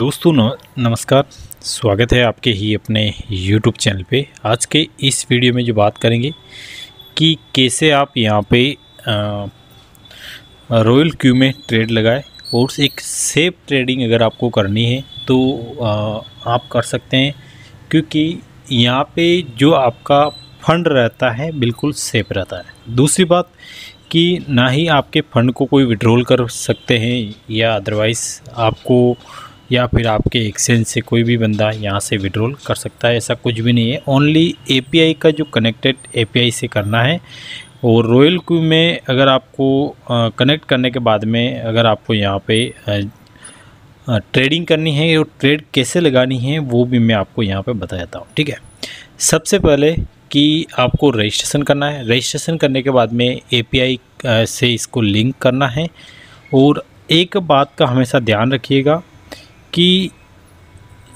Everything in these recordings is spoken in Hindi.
दोस्तों नमस्कार स्वागत है आपके ही अपने YouTube चैनल पे आज के इस वीडियो में जो बात करेंगे कि कैसे आप यहाँ पे रॉयल क्यू में ट्रेड लगाए और एक सेफ ट्रेडिंग अगर आपको करनी है तो आ, आप कर सकते हैं क्योंकि यहाँ पे जो आपका फंड रहता है बिल्कुल सेफ रहता है दूसरी बात कि ना ही आपके फंड को कोई विड्रॉल कर सकते हैं या अदरवाइज़ आपको या फिर आपके एक्सचेंज से कोई भी बंदा यहाँ से विड्रॉल कर सकता है ऐसा कुछ भी नहीं है ओनली एपीआई का जो कनेक्टेड एपीआई से करना है और रॉयल क्यू में अगर आपको कनेक्ट करने के बाद में अगर आपको यहाँ पे ट्रेडिंग करनी है और ट्रेड कैसे लगानी है वो भी मैं आपको यहाँ पे बता देता हूँ ठीक है सबसे पहले कि आपको रजिस्ट्रेशन करना है रजिस्ट्रेशन करने के बाद में ए से इसको लिंक करना है और एक बात का हमेशा ध्यान रखिएगा कि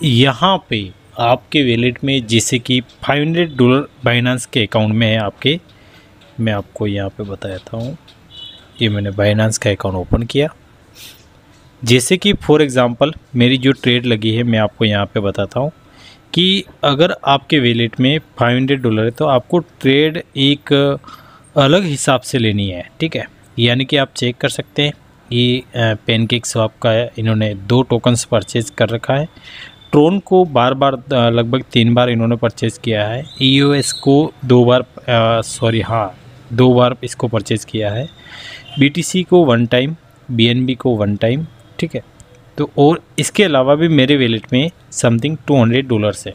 यहाँ पे आपके वैलेट में जैसे कि 500 डॉलर बाइनांस के अकाउंट में है आपके मैं आपको यहाँ पे बताया हूँ ये मैंने बाइनांस का अकाउंट ओपन किया जैसे कि फॉर एग्ज़ाम्पल मेरी जो ट्रेड लगी है मैं आपको यहाँ पे बताता हूँ कि अगर आपके वैलेट में 500 डॉलर है तो आपको ट्रेड एक अलग हिसाब से लेनी है ठीक है यानी कि आप चेक कर सकते हैं ये पेनकेक स्वाप का है इन्होंने दो टोकन्स परचेज कर रखा है ट्रोन को बार बार लगभग तीन बार इन्होंने परचेज़ किया है ई e को दो बार सॉरी हाँ दो बार इसको परचेज़ किया है बी को वन टाइम बी को वन टाइम ठीक है तो और इसके अलावा भी मेरे वैलेट में समथिंग टू हंड्रेड डॉलर्स है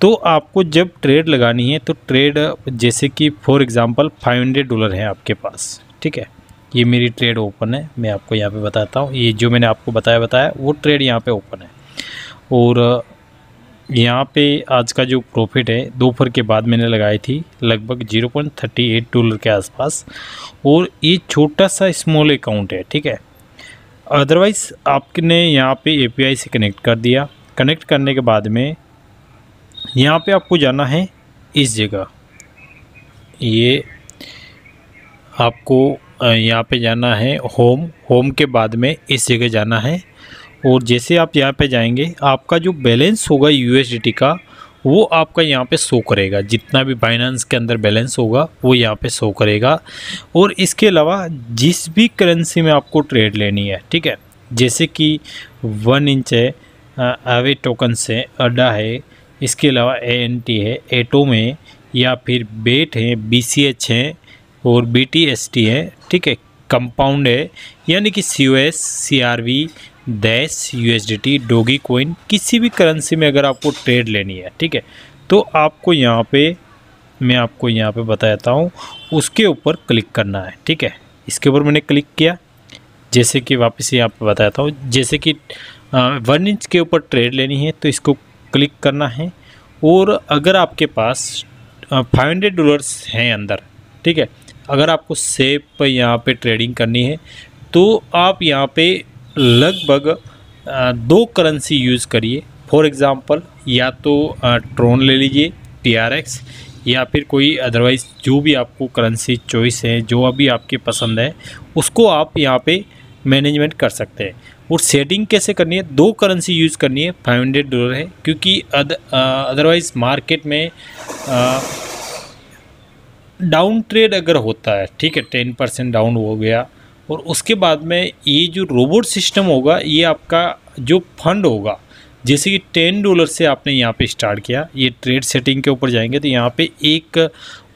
तो आपको जब ट्रेड लगानी है तो ट्रेड जैसे कि for example five hundred dollar है आपके पास ठीक है ये मेरी ट्रेड ओपन है मैं आपको यहाँ पे बताता हूँ ये जो मैंने आपको बताया बताया वो ट्रेड यहाँ पे ओपन है और यहाँ पे आज का जो प्रॉफिट है दोपहर के बाद मैंने लगाई थी लगभग zero point thirty eight dollar के आसपास और ये छोटा सा स्मॉल अकाउंट है ठीक है अदरवाइज़ आपने यहाँ पर ए से कनेक्ट कर दिया कनेक्ट करने के बाद में यहाँ पर आपको जाना है इस जगह ये आपको यहाँ पे जाना है होम होम के बाद में इस जगह जाना है और जैसे आप यहाँ पे जाएंगे आपका जो बैलेंस होगा यू का वो आपका यहाँ पे शो करेगा जितना भी बाइनेंस के अंदर बैलेंस होगा वो यहाँ पे शो करेगा और इसके अलावा जिस भी करेंसी में आपको ट्रेड लेनी है ठीक है जैसे कि वन इंच है अवे टोकन से अड्डा है इसके अलावा ए है एटो में या फिर बेट है बी सी एच है और बी है ठीक है कंपाउंड है यानी कि C O S C R V dash U S D T Dogecoin किसी भी करेंसी में अगर आपको ट्रेड लेनी है ठीक है तो आपको यहाँ पे मैं आपको यहाँ पे बताता हूँ उसके ऊपर क्लिक करना है ठीक है इसके ऊपर मैंने क्लिक किया जैसे कि वापस यहाँ पे बताता हूँ जैसे कि वन इंच के ऊपर ट्रेड लेनी है तो इसको क्लिक करना है और अगर आपके पास फाइव हंड्रेड डॉलर्स हैं अंदर ठीक है अगर आपको सेप पर यहाँ पर ट्रेडिंग करनी है तो आप यहाँ पे लगभग दो करेंसी यूज़ करिए फॉर एग्ज़ाम्पल या तो ट्रोन ले लीजिए टी आर एक्स या फिर कोई अदरवाइज़ जो भी आपको करेंसी चॉइस है जो अभी आपके पसंद है उसको आप यहाँ पे मैनेजमेंट कर सकते हैं और सेटिंग कैसे करनी है दो करेंसी यूज़ करनी है फाइव हंड्रेड डॉलर है क्योंकि अदरवाइज़ मार्केट में आ, डाउन ट्रेड अगर होता है ठीक है टेन परसेंट डाउन हो गया और उसके बाद में ये जो रोबोट सिस्टम होगा ये आपका जो फंड होगा जैसे कि टेन डॉलर से आपने यहाँ पे स्टार्ट किया ये ट्रेड सेटिंग के ऊपर जाएंगे तो यहाँ पे एक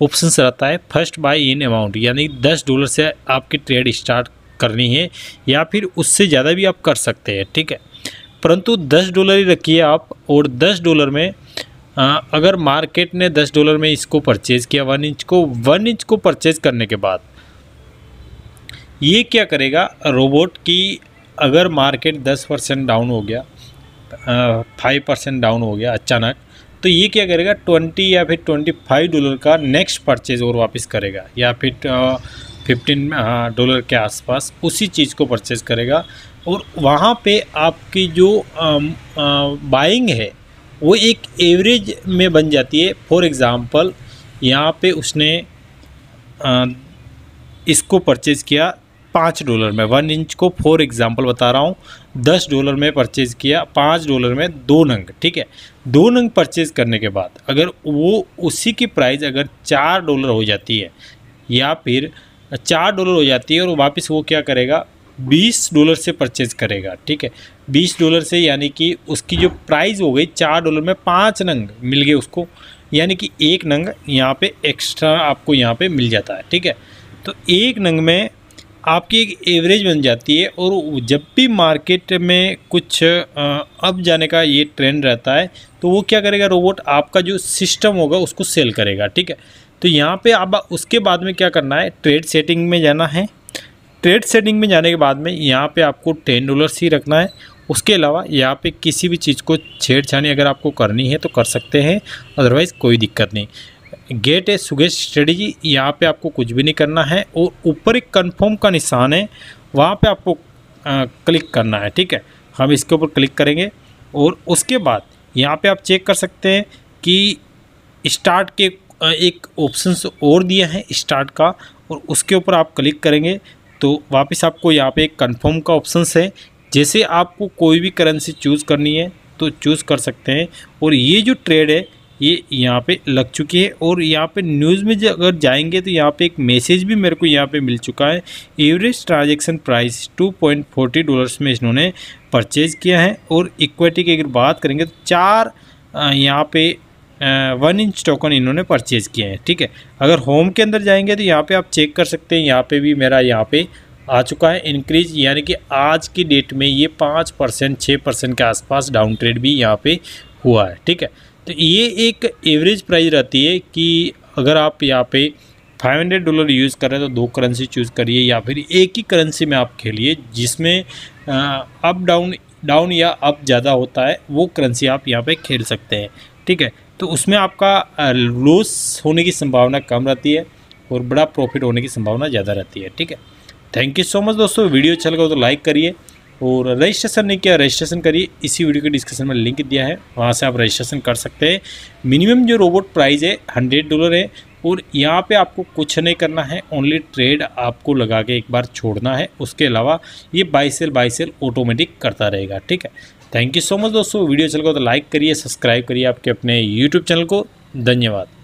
ऑप्शन रहता है फर्स्ट बाय इन अमाउंट यानी दस डॉलर से आपकी ट्रेड स्टार्ट करनी है या फिर उससे ज़्यादा भी आप कर सकते हैं ठीक है परंतु दस डॉलर ही रखिए आप और दस डॉलर में आ, हाँ, अगर मार्केट ने 10 डॉलर में इसको परचेज़ किया वन इंच को वन इंच को परचेज़ करने के बाद ये क्या करेगा रोबोट की अगर मार्केट 10 परसेंट डाउन हो गया फाइव परसेंट डाउन हो गया अचानक तो ये क्या करेगा ट्वेंटी या फिर ट्वेंटी फाइव डॉलर का नेक्स्ट परचेज़ और वापस करेगा या फिर फिफ्टीन डॉलर के आसपास उसी चीज़ को परचेज़ करेगा और वहाँ पे आपकी जो आ, आ, बाइंग है वो एक एवरेज में बन जाती है फॉर एग्ज़ाम्पल यहाँ पे उसने आ, इसको परचेज़ किया पाँच डॉलर में वन इंच को फॉर एग्ज़ाम्पल बता रहा हूँ दस डॉलर में परचेज़ किया पाँच डॉलर में दो नंग ठीक है दो नंग परचेज़ करने के बाद अगर वो उसी की प्राइस अगर चार डॉलर हो जाती है या फिर चार डॉलर हो जाती है और वापस वो क्या करेगा बीस डॉलर से परचेज करेगा ठीक है बीस डॉलर से यानी कि उसकी जो प्राइस हो गई चार डॉलर में पाँच नंग मिल गए उसको यानी कि एक नंग यहाँ पे एक्स्ट्रा आपको यहाँ पे मिल जाता है ठीक है तो एक नंग में आपकी एक एवरेज बन जाती है और जब भी मार्केट में कुछ अब जाने का ये ट्रेंड रहता है तो वो क्या करेगा रोबोट आपका जो सिस्टम होगा उसको सेल करेगा ठीक है तो यहाँ पे आप उसके बाद में क्या करना है ट्रेड सेटिंग में जाना है ट्रेड सेटिंग में जाने के बाद में यहाँ पे आपको टेन डॉलर्स ही रखना है उसके अलावा यहाँ पे किसी भी चीज़ को छेड़छाड़ी अगर आपको करनी है तो कर सकते हैं अदरवाइज़ कोई दिक्कत नहीं गेट ए सुगेस्ट स्ट्रेटेजी यहाँ पे आपको कुछ भी नहीं करना है और ऊपर एक कन्फर्म का निशान है वहाँ पर आपको आ, क्लिक करना है ठीक है हम इसके ऊपर क्लिक करेंगे और उसके बाद यहाँ पर आप चेक कर सकते हैं कि स्टार्ट के एक ऑप्शन और दिया है स्टार्ट का और उसके ऊपर आप क्लिक करेंगे तो वापस आपको यहाँ पे एक कन्फर्म का ऑप्शन है जैसे आपको कोई भी करेंसी चूज़ करनी है तो चूज़ कर सकते हैं और ये जो ट्रेड है ये यहाँ पे लग चुकी है और यहाँ पे न्यूज़ में अगर जाएंगे तो यहाँ पे एक मैसेज भी मेरे को यहाँ पे मिल चुका है एवरेज ट्रांजैक्शन प्राइस 2.40 डॉलर्स में इन्होंने परचेज़ किया है और इक्विटी की अगर बात करेंगे तो चार यहाँ पे वन इंच टोकन इन्होंने परचेज़ किए हैं ठीक है अगर होम के अंदर जाएंगे तो यहाँ पे आप चेक कर सकते हैं यहाँ पे भी मेरा यहाँ पे आ चुका है इंक्रीज यानी कि आज की डेट में ये पाँच परसेंट छः परसेंट के आसपास डाउन ट्रेड भी यहाँ पे हुआ है ठीक है तो ये एक एवरेज प्राइस रहती है कि अगर आप यहाँ पे 500 डॉलर यूज़ करें तो दो करेंसी चूज़ करिए या फिर एक ही करेंसी में आप खेलिए जिसमें अप डाउन डाउन या अप ज़्यादा होता है वो करेंसी आप यहाँ पे खेल सकते हैं ठीक है तो उसमें आपका लॉस होने की संभावना कम रहती है और बड़ा प्रॉफिट होने की संभावना ज़्यादा रहती है ठीक है थैंक यू सो मच दोस्तों वीडियो अच्छा लगा तो लाइक करिए और रजिस्ट्रेशन नहीं किया रजिस्ट्रेशन करिए इसी वीडियो के डिस्क्रिप्शन में लिंक दिया है वहाँ से आप रजिस्ट्रेशन कर सकते हैं मिनिमम जो रोबोट प्राइस है हंड्रेड डॉलर है और यहाँ पे आपको कुछ नहीं करना है ओनली ट्रेड आपको लगा के एक बार छोड़ना है उसके अलावा ये buy sell buy sell automatic करता रहेगा ठीक है थैंक यू सो मच दोस्तों वीडियो चल गया तो लाइक करिए सब्सक्राइब करिए आपके अपने यूट्यूब चैनल को धन्यवाद